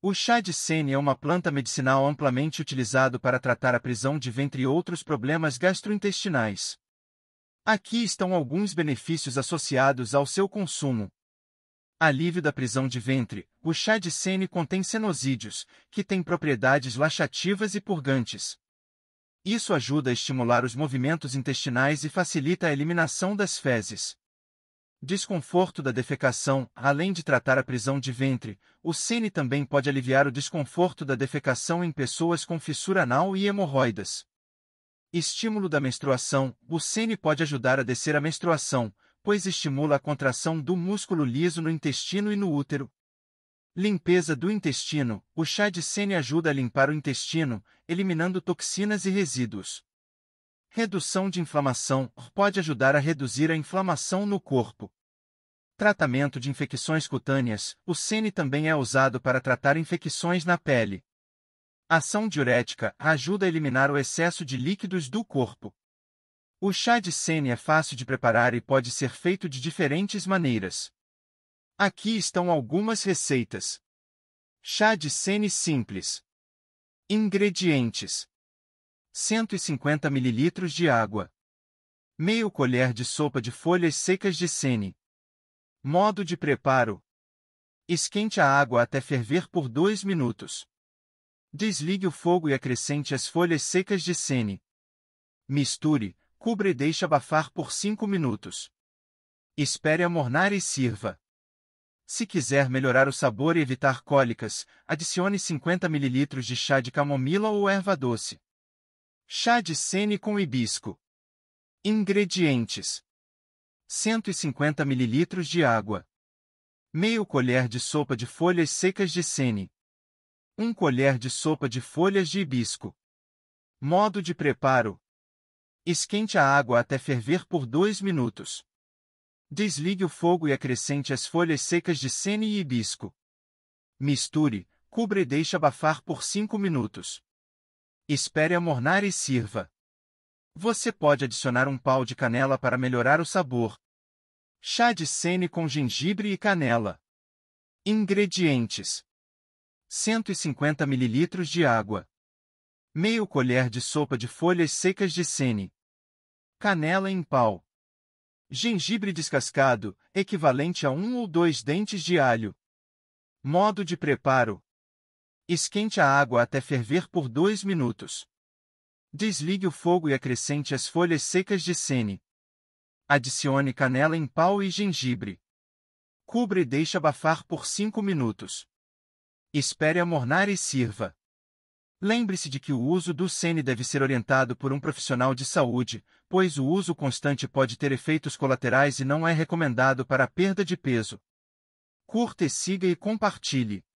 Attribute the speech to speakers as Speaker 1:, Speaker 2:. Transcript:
Speaker 1: O chá de sene é uma planta medicinal amplamente utilizado para tratar a prisão de ventre e outros problemas gastrointestinais. Aqui estão alguns benefícios associados ao seu consumo. Alívio da prisão de ventre. O chá de sene contém senosídeos, que têm propriedades laxativas e purgantes. Isso ajuda a estimular os movimentos intestinais e facilita a eliminação das fezes. Desconforto da defecação, além de tratar a prisão de ventre, o sene também pode aliviar o desconforto da defecação em pessoas com fissura anal e hemorroidas. Estímulo da menstruação, o sene pode ajudar a descer a menstruação, pois estimula a contração do músculo liso no intestino e no útero. Limpeza do intestino, o chá de sene ajuda a limpar o intestino, eliminando toxinas e resíduos. Redução de inflamação pode ajudar a reduzir a inflamação no corpo. Tratamento de infecções cutâneas: o sene também é usado para tratar infecções na pele. Ação diurética ajuda a eliminar o excesso de líquidos do corpo. O chá de sene é fácil de preparar e pode ser feito de diferentes maneiras. Aqui estão algumas receitas. Chá de sene simples. Ingredientes: 150 ml de água. Meio colher de sopa de folhas secas de sene. Modo de preparo. Esquente a água até ferver por 2 minutos. Desligue o fogo e acrescente as folhas secas de sene. Misture, cubra e deixe abafar por 5 minutos. Espere amornar e sirva. Se quiser melhorar o sabor e evitar cólicas, adicione 50 ml de chá de camomila ou erva doce. Chá de sene com hibisco. Ingredientes: 150 ml de água, meio colher de sopa de folhas secas de sene, 1 colher de sopa de folhas de hibisco. Modo de preparo: Esquente a água até ferver por 2 minutos. Desligue o fogo e acrescente as folhas secas de sene e hibisco. Misture, cubra e deixe abafar por 5 minutos. Espere amornar e sirva. Você pode adicionar um pau de canela para melhorar o sabor. Chá de sene com gengibre e canela. Ingredientes: 150 ml de água, meio colher de sopa de folhas secas de sene, canela em pau, gengibre descascado, equivalente a um ou dois dentes de alho. Modo de preparo: Esquente a água até ferver por 2 minutos. Desligue o fogo e acrescente as folhas secas de sene. Adicione canela em pau e gengibre. Cubra e deixe abafar por 5 minutos. Espere amornar e sirva. Lembre-se de que o uso do sene deve ser orientado por um profissional de saúde, pois o uso constante pode ter efeitos colaterais e não é recomendado para a perda de peso. Curta e siga e compartilhe.